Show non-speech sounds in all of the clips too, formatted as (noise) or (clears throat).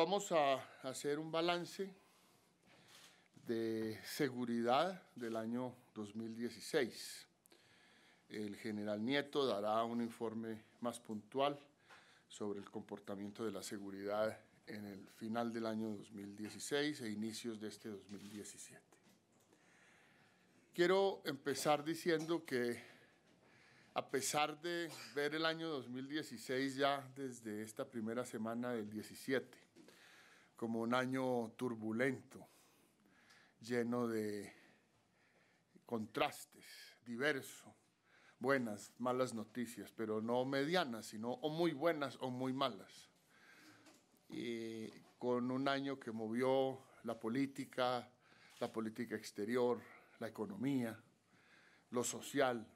Vamos a hacer un balance de seguridad del año 2016. El general Nieto dará un informe más puntual sobre el comportamiento de la seguridad en el final del año 2016 e inicios de este 2017. Quiero empezar diciendo que a pesar de ver el año 2016 ya desde esta primera semana del 17, como un año turbulento, lleno de contrastes, diverso, buenas, malas noticias, pero no medianas, sino o muy buenas o muy malas. Y con un año que movió la política, la política exterior, la economía, lo social.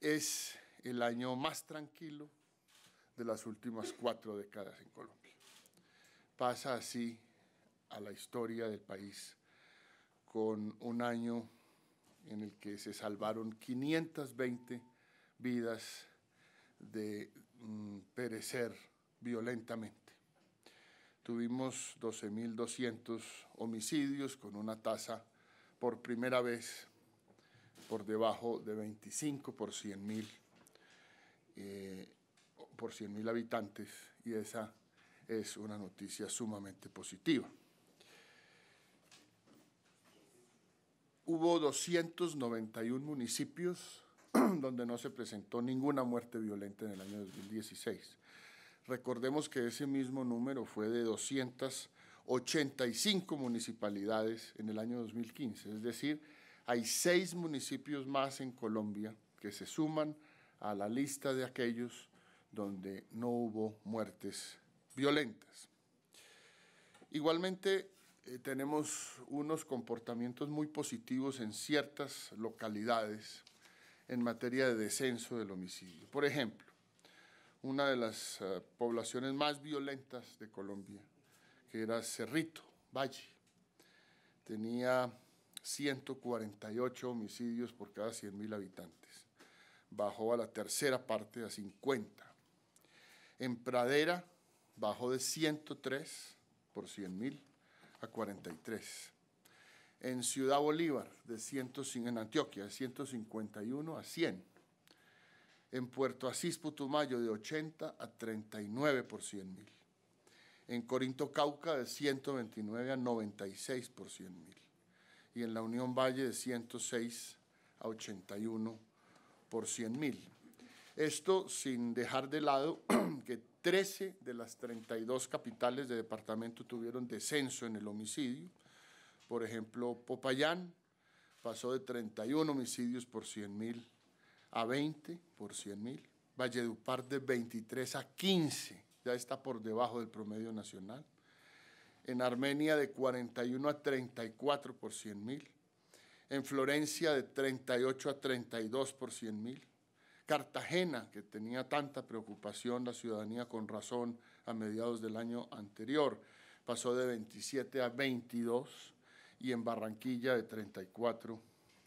Es el año más tranquilo de las últimas cuatro décadas en Colombia pasa así a la historia del país con un año en el que se salvaron 520 vidas de mm, perecer violentamente. Tuvimos 12.200 homicidios con una tasa por primera vez por debajo de 25 por 100.000 eh, habitantes y esa es una noticia sumamente positiva. Hubo 291 municipios (clears throat) donde no se presentó ninguna muerte violenta en el año 2016. Recordemos que ese mismo número fue de 285 municipalidades en el año 2015, es decir, hay seis municipios más en Colombia que se suman a la lista de aquellos donde no hubo muertes violentas. Igualmente, eh, tenemos unos comportamientos muy positivos en ciertas localidades en materia de descenso del homicidio. Por ejemplo, una de las eh, poblaciones más violentas de Colombia, que era Cerrito, Valle, tenía 148 homicidios por cada 100.000 habitantes. Bajó a la tercera parte, a 50. En Pradera, bajó de 103 por 100.000 a 43. En Ciudad Bolívar, de 100, en Antioquia, de 151 a 100. En Puerto Asís, Putumayo, de 80 a 39 por 100.000. En Corinto, Cauca, de 129 a 96 por 100.000. Y en la Unión Valle, de 106 a 81 por 100.000. Esto sin dejar de lado (clears throat) que 13 de las 32 capitales de departamento tuvieron descenso en el homicidio. Por ejemplo, Popayán pasó de 31 homicidios por 100.000 a 20 por 100.000. Valledupar de 23 a 15, ya está por debajo del promedio nacional. En Armenia de 41 a 34 por 100.000. En Florencia de 38 a 32 por 100.000 Cartagena, que tenía tanta preocupación la ciudadanía con razón a mediados del año anterior, pasó de 27 a 22 y en Barranquilla de 34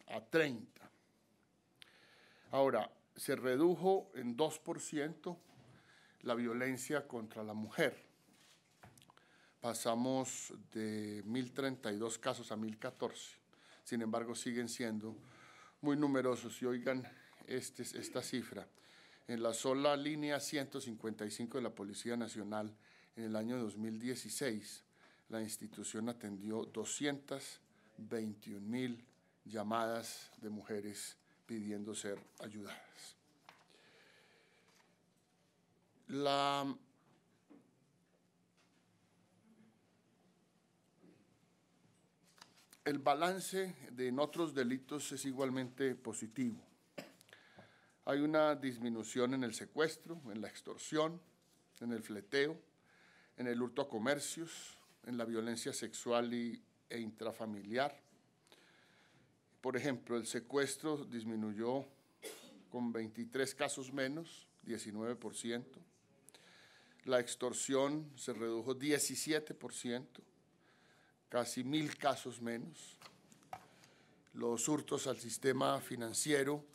a 30. Ahora, se redujo en 2% la violencia contra la mujer. Pasamos de 1.032 casos a 1.014. Sin embargo, siguen siendo muy numerosos y oigan este, esta cifra. En la sola línea 155 de la Policía Nacional, en el año 2016, la institución atendió 221 mil llamadas de mujeres pidiendo ser ayudadas. La el balance de en otros delitos es igualmente positivo. Hay una disminución en el secuestro, en la extorsión, en el fleteo, en el hurto a comercios, en la violencia sexual e intrafamiliar. Por ejemplo, el secuestro disminuyó con 23 casos menos, 19%. La extorsión se redujo 17%, casi mil casos menos. Los hurtos al sistema financiero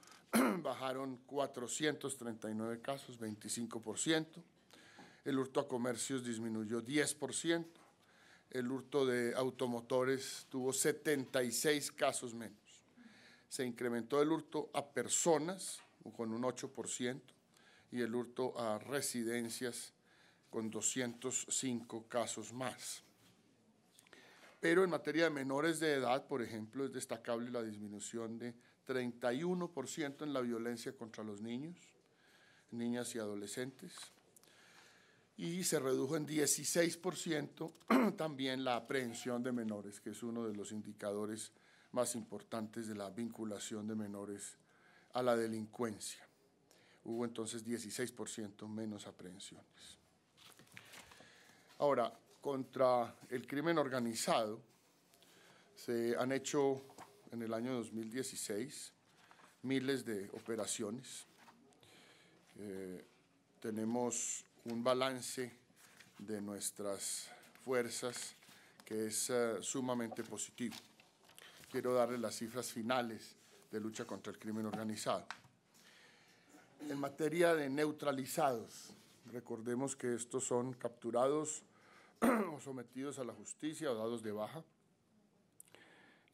(clears throat) bajaron 439 casos, 25%. El hurto a comercios disminuyó 10%. El hurto de automotores tuvo 76 casos menos. Se incrementó el hurto a personas con un 8% y el hurto a residencias con 205 casos más. Pero en materia de menores de edad, por ejemplo, es destacable la disminución de 31% en la violencia contra los niños, niñas y adolescentes, y se redujo en 16% (clears throat) también la aprehensión de menores, que es uno de los indicadores más importantes de la vinculación de menores a la delincuencia. Hubo entonces 16% menos aprehensiones. Ahora, contra el crimen organizado se han hecho en el año 2016, miles de operaciones. Eh, tenemos un balance de nuestras fuerzas que es eh, sumamente positivo. Quiero darle las cifras finales de lucha contra el crimen organizado. En materia de neutralizados, recordemos que estos son capturados (clears throat) o sometidos a la justicia o dados de baja,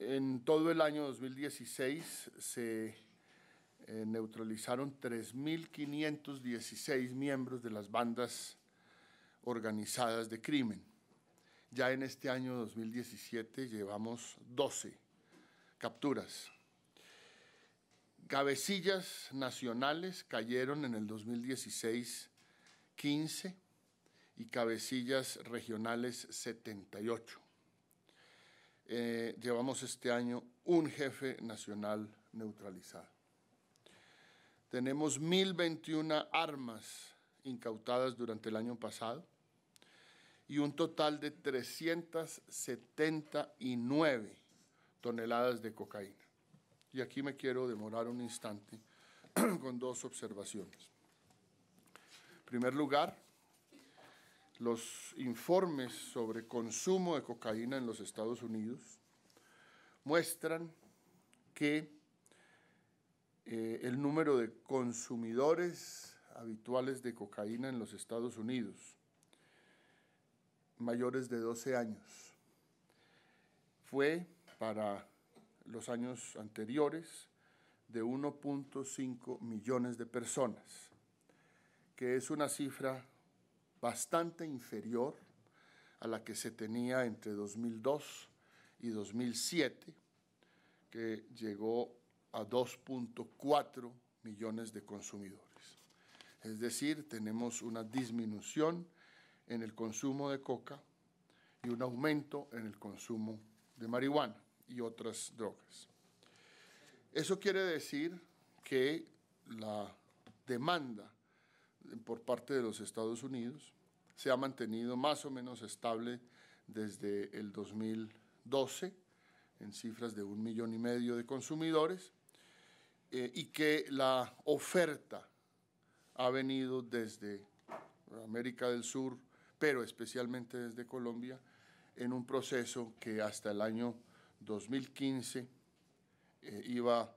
en todo el año 2016 se eh, neutralizaron 3.516 miembros de las bandas organizadas de crimen. Ya en este año 2017 llevamos 12 capturas. Cabecillas nacionales cayeron en el 2016 15 y cabecillas regionales 78. Eh, llevamos este año un jefe nacional neutralizado. Tenemos 1.021 armas incautadas durante el año pasado y un total de 379 toneladas de cocaína. Y aquí me quiero demorar un instante (clears throat) con dos observaciones. En primer lugar, los informes sobre consumo de cocaína en los Estados Unidos muestran que eh, el número de consumidores habituales de cocaína en los Estados Unidos mayores de 12 años fue para los años anteriores de 1.5 millones de personas, que es una cifra bastante inferior a la que se tenía entre 2002 y 2007, que llegó a 2.4 millones de consumidores. Es decir, tenemos una disminución en el consumo de coca y un aumento en el consumo de marihuana y otras drogas. Eso quiere decir que la demanda por parte de los Estados Unidos, se ha mantenido más o menos estable desde el 2012 en cifras de un millón y medio de consumidores eh, y que la oferta ha venido desde América del Sur, pero especialmente desde Colombia, en un proceso que hasta el año 2015 eh, iba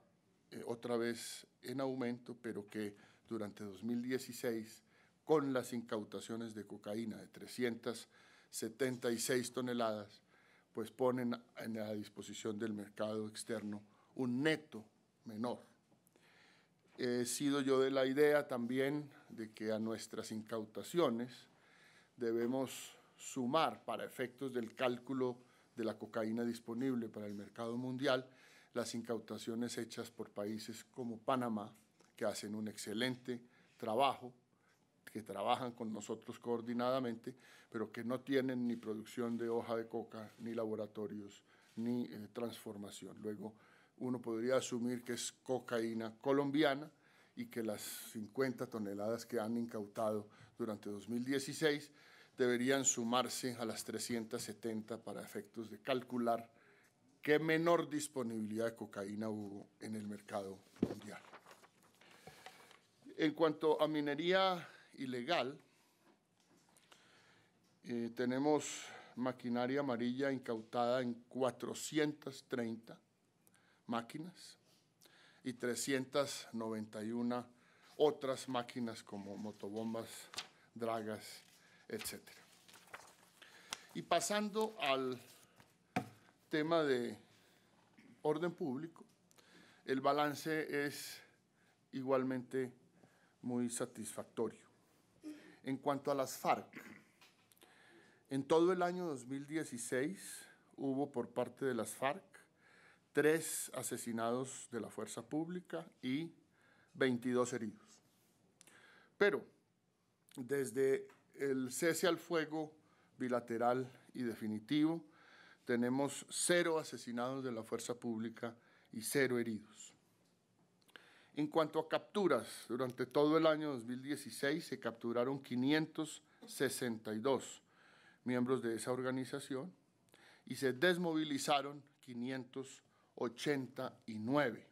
eh, otra vez en aumento, pero que durante 2016 con las incautaciones de cocaína de 376 toneladas, pues ponen a la disposición del mercado externo un neto menor. He sido yo de la idea también de que a nuestras incautaciones debemos sumar para efectos del cálculo de la cocaína disponible para el mercado mundial las incautaciones hechas por países como Panamá, que hacen un excelente trabajo, que trabajan con nosotros coordinadamente, pero que no tienen ni producción de hoja de coca, ni laboratorios, ni eh, transformación. Luego, uno podría asumir que es cocaína colombiana y que las 50 toneladas que han incautado durante 2016 deberían sumarse a las 370 para efectos de calcular qué menor disponibilidad de cocaína hubo en el mercado mundial. En cuanto a minería ilegal, eh, tenemos maquinaria amarilla incautada en 430 máquinas y 391 otras máquinas como motobombas, dragas, etc. Y pasando al tema de orden público, el balance es igualmente muy satisfactorio. En cuanto a las FARC, en todo el año 2016 hubo por parte de las FARC tres asesinados de la fuerza pública y 22 heridos. Pero desde el cese al fuego bilateral y definitivo, tenemos cero asesinados de la fuerza pública y cero heridos. En cuanto a capturas, durante todo el año 2016 se capturaron 562 miembros de esa organización y se desmovilizaron 589.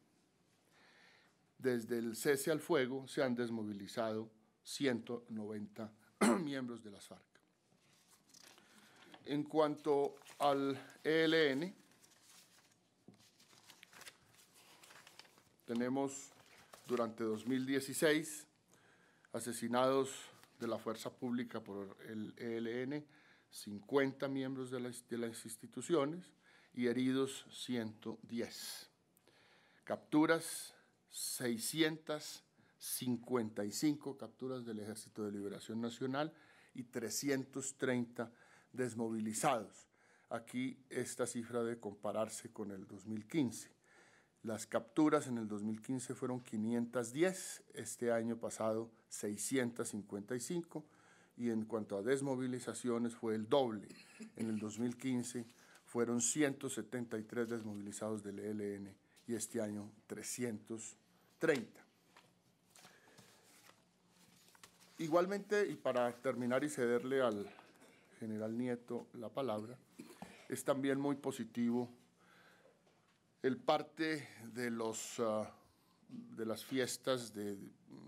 Desde el cese al fuego se han desmovilizado 190 (clears throat) miembros de las FARC. En cuanto al ELN, tenemos durante 2016, asesinados de la fuerza pública por el ELN, 50 miembros de las, instituciones y heridos 110. Capturas, 655 capturas del Ejército de Liberación Nacional y 330 desmovilizados. Aquí esta cifra de compararse con el 2015. Las capturas en el 2015 fueron 510, este año pasado 655 y en cuanto a desmovilizaciones fue el doble. En el 2015 fueron 173 desmovilizados del ELN y este año 330. Igualmente, y para terminar y cederle al general Nieto la palabra, es también muy positivo el parte de, los, ah, de las fiestas de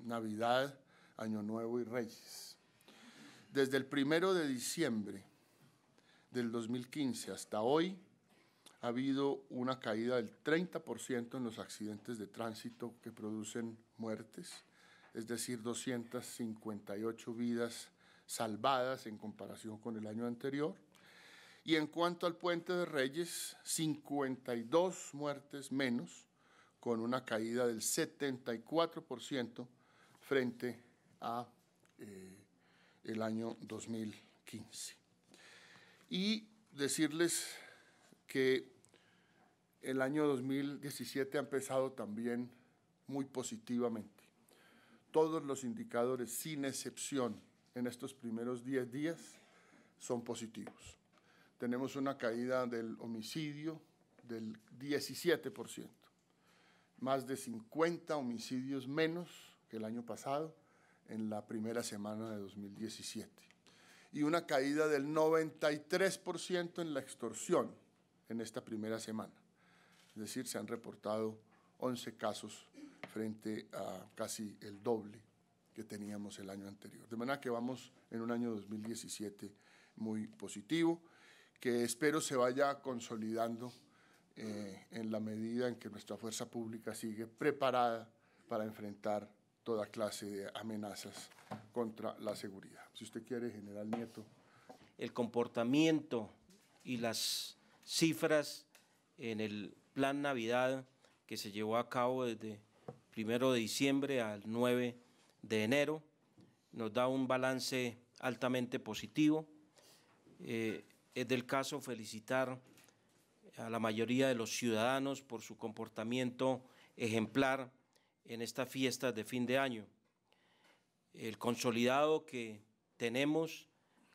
Navidad, Año Nuevo y Reyes. Desde el primero de diciembre del 2015 hasta hoy, ha habido una caída del 30% en los accidentes de tránsito que producen muertes, es decir, 258 vidas salvadas en comparación con el año anterior. Y en cuanto al puente de Reyes, 52 muertes menos, con una caída del 74% frente a eh, el año 2015. Y decirles que el año 2017 ha empezado también muy positivamente. Todos los indicadores, sin excepción, en estos primeros 10 días son positivos tenemos una caída del homicidio del 17%, más de 50 homicidios menos que el año pasado en la primera semana de 2017 y una caída del 93% en la extorsión en esta primera semana. Es decir, se han reportado 11 casos frente a casi el doble que teníamos el año anterior. De manera que vamos en un año 2017 muy positivo que espero se vaya consolidando eh, en la medida en que nuestra fuerza pública sigue preparada para enfrentar toda clase de amenazas contra la seguridad. Si usted quiere, general Nieto. El comportamiento y las cifras en el plan Navidad que se llevó a cabo desde primero de diciembre al 9 de enero nos da un balance altamente positivo. Eh, es del caso felicitar a la mayoría de los ciudadanos por su comportamiento ejemplar en esta fiesta de fin de año. El consolidado que tenemos,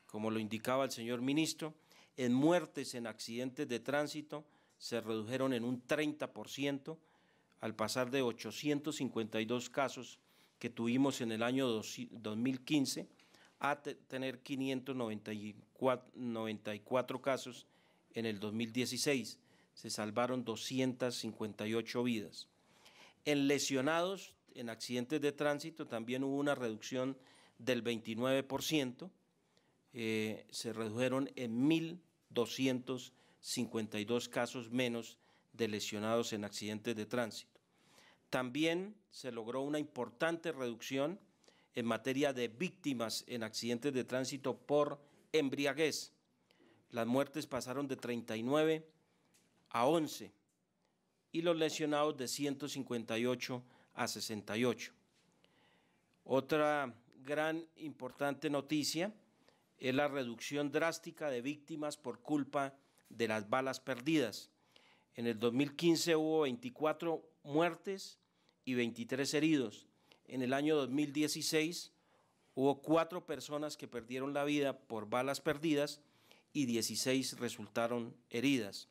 como lo indicaba el señor ministro, en muertes en accidentes de tránsito se redujeron en un 30% al pasar de 852 casos que tuvimos en el año 2015 a tener 594 casos en el 2016. Se salvaron 258 vidas. En lesionados, en accidentes de tránsito, también hubo una reducción del 29%. Eh, se redujeron en 1.252 casos menos de lesionados en accidentes de tránsito. También se logró una importante reducción en materia de víctimas en accidentes de tránsito por embriaguez. Las muertes pasaron de 39 a 11 y los lesionados de 158 a 68. Otra gran importante noticia es la reducción drástica de víctimas por culpa de las balas perdidas. En el 2015 hubo 24 muertes y 23 heridos en el año 2016 hubo cuatro personas que perdieron la vida por balas perdidas y 16 resultaron heridas.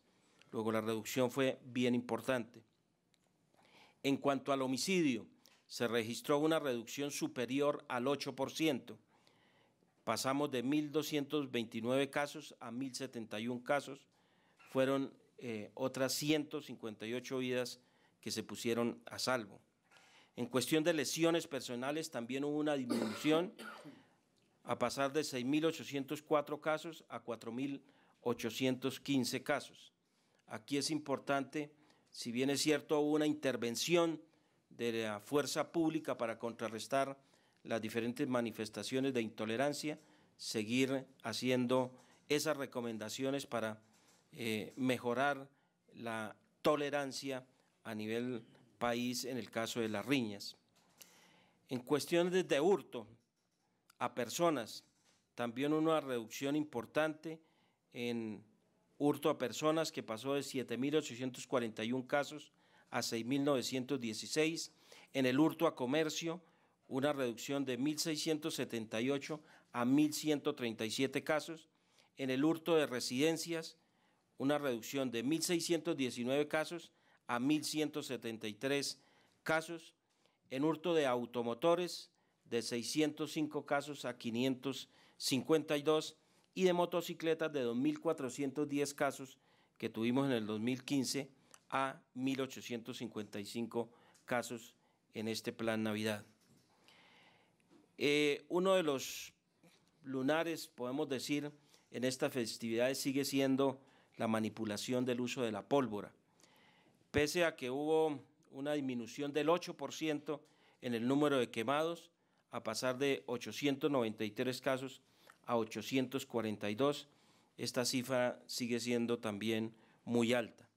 Luego la reducción fue bien importante. En cuanto al homicidio, se registró una reducción superior al 8%. Pasamos de 1.229 casos a 1.071 casos. Fueron eh, otras 158 vidas que se pusieron a salvo. En cuestión de lesiones personales también hubo una disminución a pasar de 6.804 casos a 4.815 casos. Aquí es importante, si bien es cierto, hubo una intervención de la fuerza pública para contrarrestar las diferentes manifestaciones de intolerancia, seguir haciendo esas recomendaciones para eh, mejorar la tolerancia a nivel país en el caso de las riñas. En cuestiones de hurto a personas, también una reducción importante en hurto a personas que pasó de 7.841 casos a 6.916. En el hurto a comercio, una reducción de 1.678 a 1.137 casos. En el hurto de residencias, una reducción de 1.619 casos a 1.173 casos, en hurto de automotores de 605 casos a 552 y de motocicletas de 2.410 casos que tuvimos en el 2015 a 1.855 casos en este plan Navidad. Eh, uno de los lunares, podemos decir, en estas festividades sigue siendo la manipulación del uso de la pólvora. Pese a que hubo una disminución del 8% en el número de quemados, a pasar de 893 casos a 842, esta cifra sigue siendo también muy alta.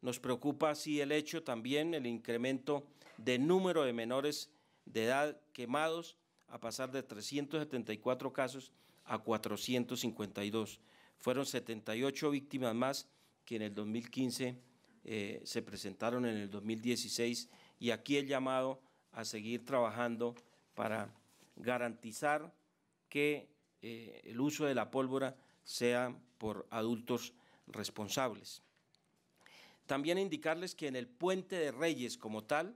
Nos preocupa así el hecho también, el incremento del número de menores de edad quemados, a pasar de 374 casos a 452. Fueron 78 víctimas más que en el 2015 eh, se presentaron en el 2016 y aquí el llamado a seguir trabajando para garantizar que eh, el uso de la pólvora sea por adultos responsables. También indicarles que en el puente de Reyes como tal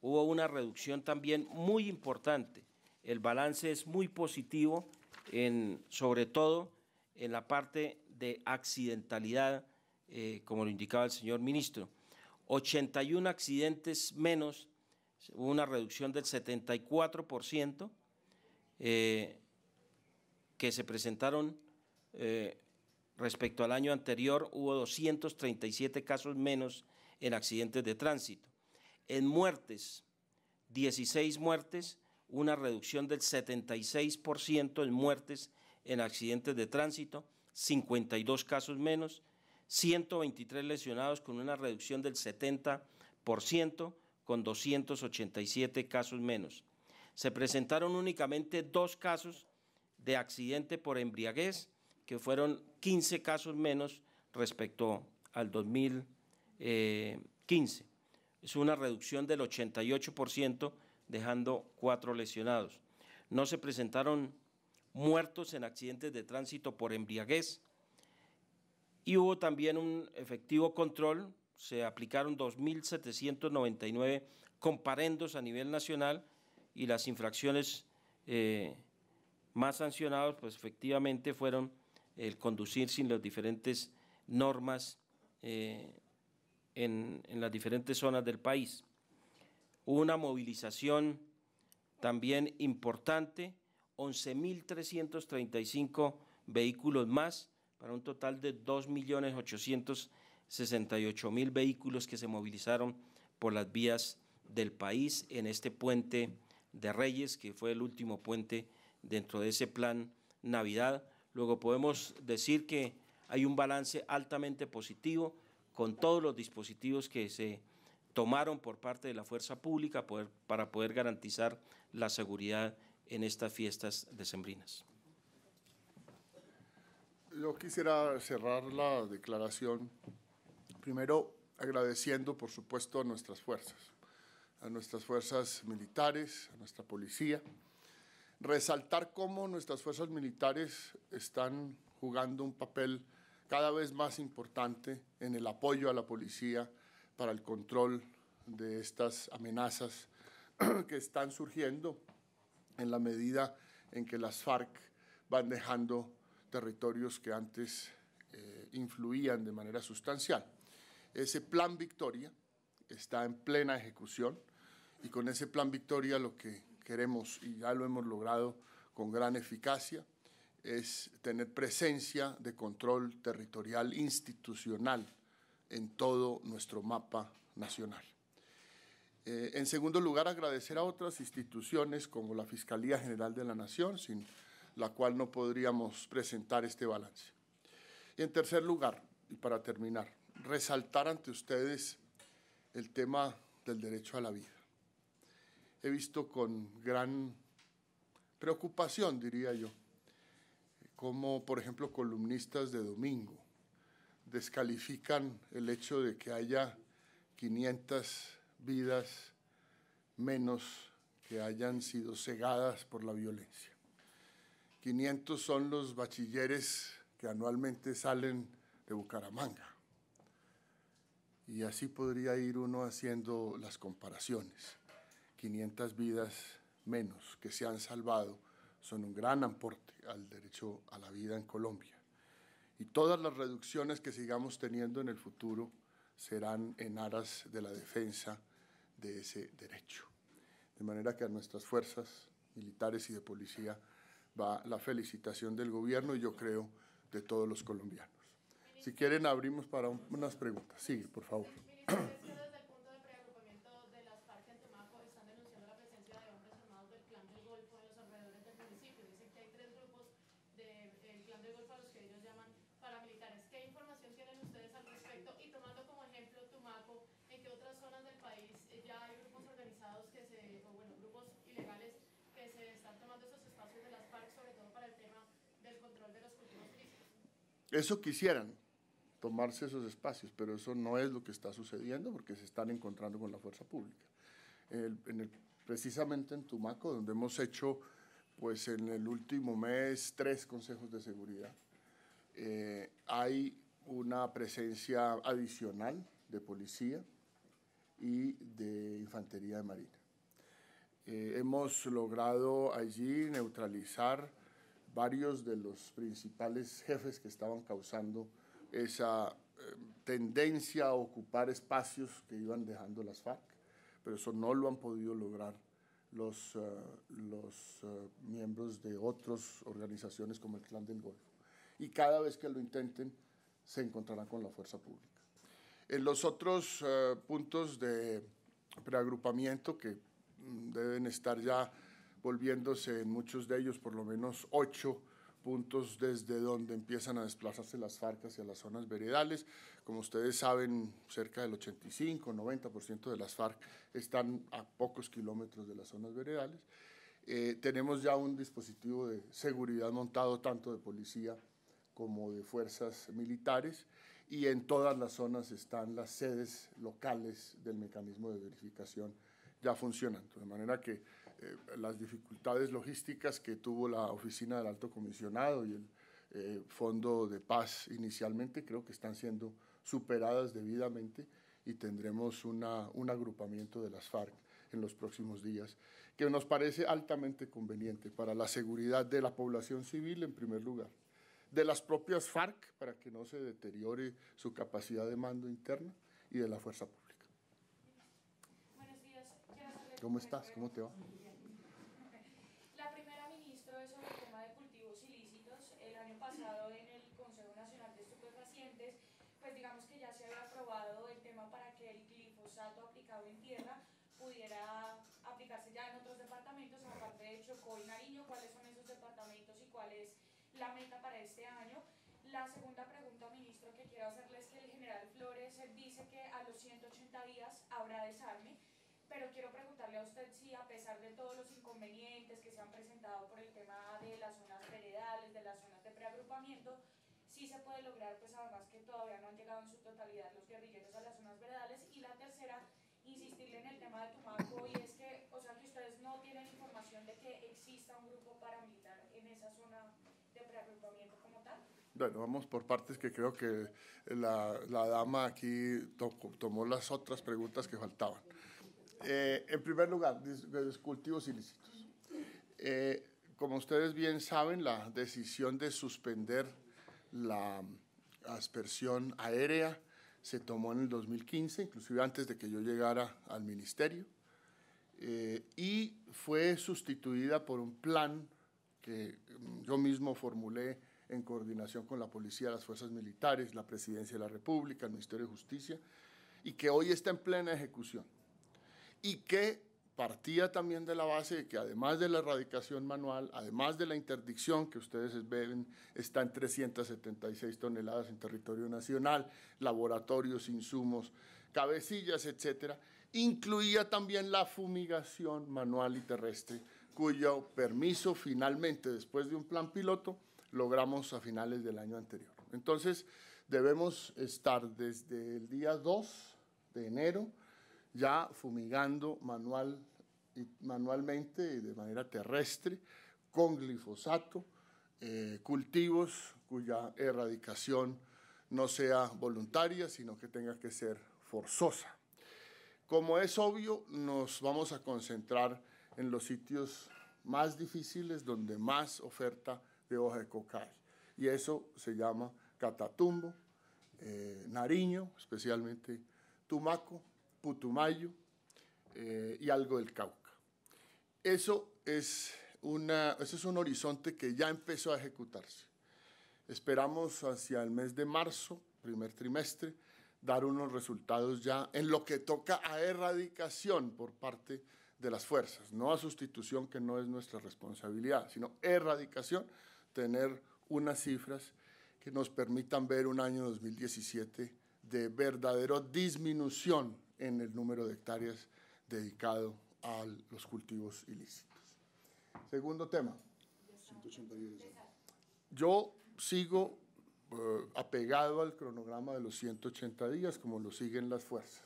hubo una reducción también muy importante. El balance es muy positivo, en, sobre todo en la parte de accidentalidad eh, como lo indicaba el señor ministro. 81 accidentes menos, una reducción del 74%, eh, que se presentaron eh, respecto al año anterior, hubo 237 casos menos en accidentes de tránsito. En muertes, 16 muertes, una reducción del 76% en muertes en accidentes de tránsito, 52 casos menos, 123 lesionados con una reducción del 70%, con 287 casos menos. Se presentaron únicamente dos casos de accidente por embriaguez, que fueron 15 casos menos respecto al 2015. Es una reducción del 88%, dejando cuatro lesionados. No se presentaron muertos en accidentes de tránsito por embriaguez, y hubo también un efectivo control, se aplicaron 2.799 comparendos a nivel nacional y las infracciones eh, más sancionadas, pues efectivamente fueron el conducir sin las diferentes normas eh, en, en, las diferentes zonas del país. Hubo una movilización también importante, 11.335 vehículos más para un total de 2.868.000 vehículos que se movilizaron por las vías del país en este puente de Reyes, que fue el último puente dentro de ese plan Navidad. Luego podemos decir que hay un balance altamente positivo con todos los dispositivos que se tomaron por parte de la fuerza pública para poder garantizar la seguridad en estas fiestas decembrinas. Yo quisiera cerrar la declaración primero agradeciendo, por supuesto, a nuestras fuerzas, a nuestras fuerzas militares, a nuestra policía. Resaltar cómo nuestras fuerzas militares están jugando un papel cada vez más importante en el apoyo a la policía para el control de estas amenazas (clears throat) que están surgiendo en la medida en que las FARC van dejando territorios que antes eh, influían de manera sustancial. Ese plan Victoria está en plena ejecución y con ese plan Victoria lo que queremos, y ya lo hemos logrado con gran eficacia, es tener presencia de control territorial institucional en todo nuestro mapa nacional. Eh, en segundo lugar, agradecer a otras instituciones como la Fiscalía General de la Nación, sin la cual no podríamos presentar este balance. Y en tercer lugar, y para terminar, resaltar ante ustedes el tema del derecho a la vida. He visto con gran preocupación, diría yo, como por ejemplo columnistas de domingo descalifican el hecho de que haya 500 vidas menos que hayan sido cegadas por la violencia. 500 son los bachilleres que anualmente salen de Bucaramanga. Y así podría ir uno haciendo las comparaciones. 500 vidas menos que se han salvado son un gran aporte al derecho a la vida en Colombia. Y todas las reducciones que sigamos teniendo en el futuro serán en aras de la defensa de ese derecho. De manera que a nuestras fuerzas militares y de policía va la felicitación del gobierno y yo creo de todos los colombianos. Si quieren abrimos para unas preguntas. Sigue, por favor. (clears throat) Eso quisieran, tomarse esos espacios, pero eso no es lo que está sucediendo porque se están encontrando con la fuerza pública. precisamente en Tumaco, donde hemos hecho, pues en el último mes, tres consejos de seguridad, eh, hay una presencia adicional de policía y de infantería de marina. Eh, hemos logrado allí neutralizar varios de los principales jefes que estaban causando esa eh, tendencia a ocupar espacios que iban dejando las FARC, pero eso no lo han podido lograr los, eh, los eh, miembros de otras organizaciones como el Clan del Golfo. Y cada vez que lo intenten, se encontrarán con la fuerza pública. En los otros puntos de preagrupamiento que mm, deben estar ya volviéndose en muchos de ellos por lo menos ocho puntos desde donde empiezan a desplazarse las FARC hacia las zonas veredales. Como ustedes saben, cerca del 85-90% de las FARC están a pocos kilómetros de las zonas veredales. Eh, tenemos ya un dispositivo de seguridad montado tanto de policía como de fuerzas militares y en todas las zonas están las sedes locales del mecanismo de verificación ya funcionando. De manera que eh, las dificultades logísticas que tuvo la oficina del alto comisionado y el eh, fondo de paz inicialmente, creo que están siendo superadas debidamente y tendremos una, un agrupamiento de las FARC en los próximos días, que nos parece altamente conveniente para la seguridad de la población civil en primer lugar, de las propias FARC para que no se deteriore su capacidad de mando interna y de la fuerza pública. Buenos días. ¿Cómo estás? ¿Cómo te va? aplicado en tierra pudiera aplicarse ya en otros departamentos, aparte de Chocó y Nariño, cuáles son esos departamentos y cuál es la meta para este año. La segunda pregunta, ministro, que quiero hacerle es que el general Flores dice que a los 180 días habrá desarme, pero quiero preguntarle a usted si a pesar de todos los inconvenientes que se han presentado por el tema de las zonas veredales, de las zonas de preagrupamiento, si se puede lograr, pues además que todavía no han llegado en su totalidad tema de Tumaco y es que, o sea, que ustedes no tienen información de que exista un grupo paramilitar en esa zona de preagrupamiento como tal. Bueno, vamos por partes que creo que la, la dama aquí tomó las otras preguntas que faltaban. Eh, en primer lugar, los pues, cultivos ilícitos. Eh, como ustedes bien saben, la decisión de suspender la aspersión aérea se tomó en el 2015, inclusive antes de que yo llegara al ministerio, eh, y fue sustituida por un plan que mm, yo mismo formulé en coordinación con la policía, las fuerzas militares, la presidencia de la República, el Ministerio de Justicia, y que hoy está en plena ejecución. Y que partía también de la base de que además de la erradicación manual, además de la interdicción que ustedes ven, está en 376 toneladas en territorio nacional, laboratorios, insumos, cabecillas, etcétera, incluía también la fumigación manual y terrestre, cuyo permiso finalmente, después de un plan piloto, logramos a finales del año anterior. Entonces, debemos estar desde el día 2 de enero ya fumigando manual, manualmente de manera terrestre con glifosato, eh, cultivos cuya erradicación no sea voluntaria, sino que tenga que ser forzosa. Como es obvio, nos vamos a concentrar en los sitios más difíciles donde más oferta de hoja de coca Y eso se llama Catatumbo, eh, Nariño, especialmente Tumaco, Putumayo eh, y algo del Cauca. Eso es, una, eso es un horizonte que ya empezó a ejecutarse. Esperamos hacia el mes de marzo, primer trimestre, dar unos resultados ya en lo que toca a erradicación por parte de las fuerzas, no a sustitución que no es nuestra responsabilidad, sino erradicación, tener unas cifras que nos permitan ver un año 2017 de verdadera disminución en el número de hectáreas dedicado a los cultivos ilícitos. Segundo tema. Yo sigo eh, apegado al cronograma de los 180 días, como lo siguen las fuerzas.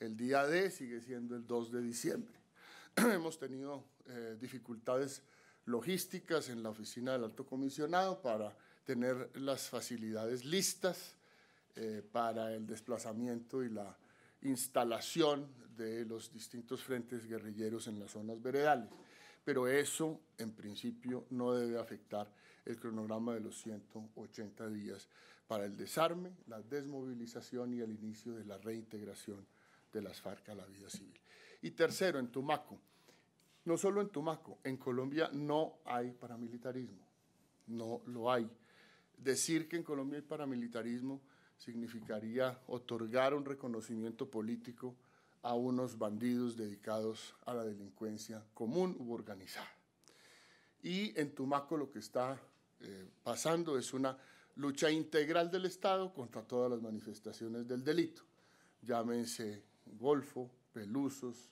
El día D sigue siendo el 2 de diciembre. (clears throat) Hemos tenido eh, dificultades logísticas en la oficina del alto comisionado para tener las facilidades listas eh, para el desplazamiento y la instalación de los distintos frentes guerrilleros en las zonas veredales. Pero eso, en principio, no debe afectar el cronograma de los 180 días para el desarme, la desmovilización y el inicio de la reintegración de las FARC a la vida civil. Y tercero, en Tumaco. No solo en Tumaco, en Colombia no hay paramilitarismo, no lo hay. Decir que en Colombia hay paramilitarismo significaría otorgar un reconocimiento político a unos bandidos dedicados a la delincuencia común u organizada. Y en Tumaco lo que está eh, pasando es una lucha integral del Estado contra todas las manifestaciones del delito, llámense Golfo, Pelusos,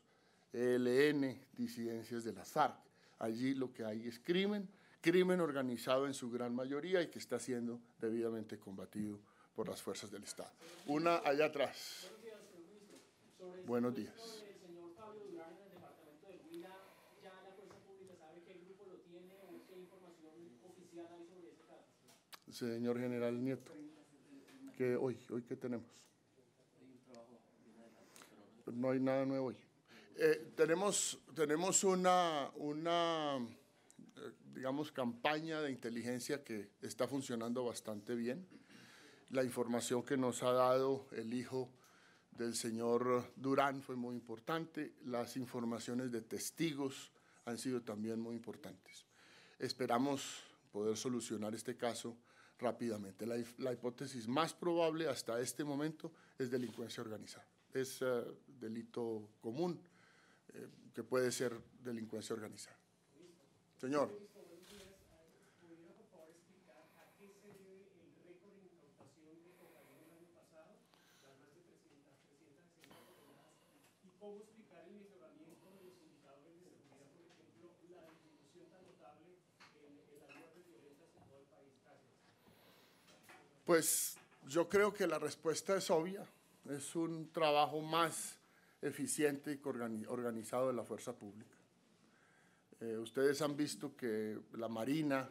ELN, disidencias de la SARC. Allí lo que hay es crimen, crimen organizado en su gran mayoría y que está siendo debidamente combatido por las fuerzas del Estado. Una allá atrás. Buenos días. Señor General Nieto, qué hoy, hoy que tenemos. No hay nada nuevo hoy. Eh, tenemos, tenemos una, una eh, digamos, campaña de inteligencia que está funcionando bastante bien la información que nos ha dado el hijo del señor Durán fue muy importante. Las informaciones de testigos han sido también muy importantes. Esperamos poder solucionar este caso rápidamente. La, hipótesis más probable hasta este momento es delincuencia organizada. Es eh, delito común eh, que puede ser delincuencia organizada. Señor. Pues yo creo que la respuesta es obvia. Es un trabajo más eficiente y organizado de la fuerza pública. Eh, ustedes han visto que la Marina,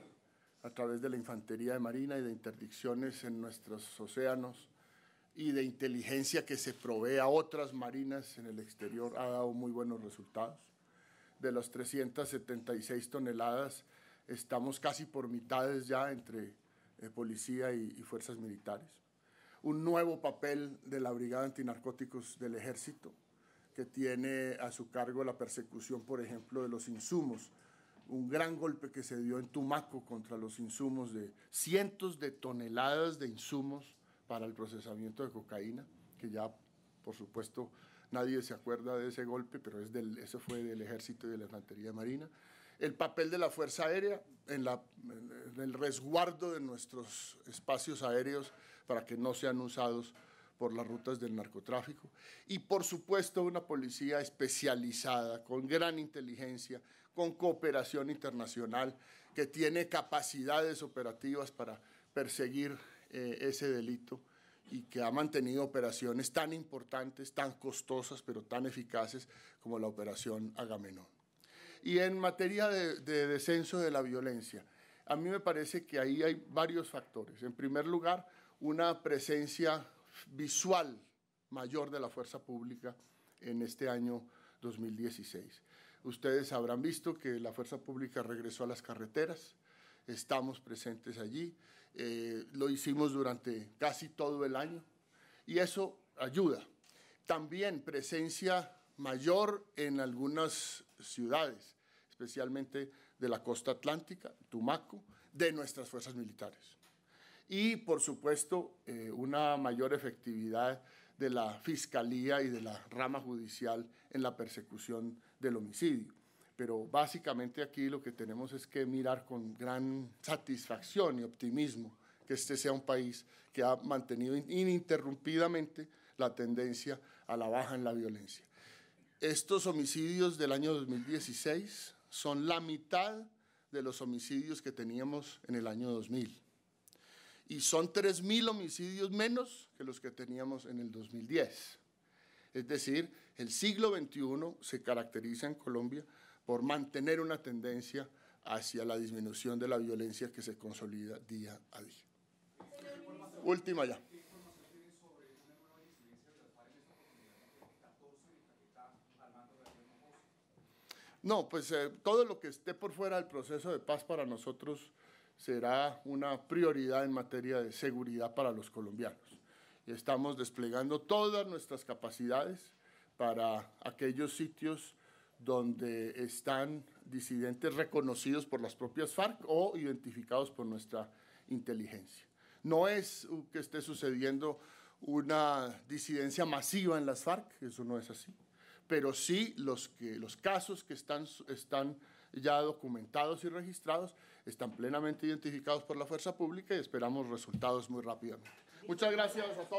a través de la Infantería de Marina y de interdicciones en nuestros océanos y de inteligencia que se provee a otras marinas en el exterior, ha dado muy buenos resultados. De las 376 toneladas, estamos casi por mitades ya entre de eh, policía y, fuerzas militares. Un nuevo papel de la Brigada Antinarcóticos del Ejército, que tiene a su cargo la persecución, por ejemplo, de los insumos. Un gran golpe que se dio en Tumaco contra los insumos de cientos de toneladas de insumos para el procesamiento de cocaína, que ya, por supuesto, nadie se acuerda de ese golpe, pero es del, eso fue del ejército y de la infantería marina el papel de la Fuerza Aérea en, el resguardo de nuestros espacios aéreos para que no sean usados por las rutas del narcotráfico. Y por supuesto una policía especializada, con gran inteligencia, con cooperación internacional, que tiene capacidades operativas para perseguir eh, ese delito y que ha mantenido operaciones tan importantes, tan costosas, pero tan eficaces como la operación Agamenón. Y en materia de, descenso de la violencia, a mí me parece que ahí hay varios factores. En primer lugar, una presencia visual mayor de la fuerza pública en este año 2016. Ustedes habrán visto que la fuerza pública regresó a las carreteras, estamos presentes allí, eh, lo hicimos durante casi todo el año y eso ayuda. También presencia mayor en algunas ciudades, especialmente de la costa atlántica, Tumaco, de nuestras fuerzas militares. Y, por supuesto, eh, una mayor efectividad de la fiscalía y de la rama judicial en la persecución del homicidio. Pero básicamente aquí lo que tenemos es que mirar con gran satisfacción y optimismo que este sea un país que ha mantenido ininterrumpidamente la tendencia a la baja en la violencia. Estos homicidios del año 2016 son la mitad de los homicidios que teníamos en el año 2000. Y son 3.000 homicidios menos que los que teníamos en el 2010. Es decir, el siglo XXI se caracteriza en Colombia por mantener una tendencia hacia la disminución de la violencia que se consolida día a día. Última ya. No, pues eh, todo lo que esté por fuera del proceso de paz para nosotros será una prioridad en materia de seguridad para los colombianos. estamos desplegando todas nuestras capacidades para aquellos sitios donde están disidentes reconocidos por las propias FARC o identificados por nuestra inteligencia. No es que esté sucediendo una disidencia masiva en las FARC, eso no es así pero sí los, que, los casos que están, están ya documentados y registrados están plenamente identificados por la fuerza pública y esperamos resultados muy rápidamente. Muchas gracias a todos.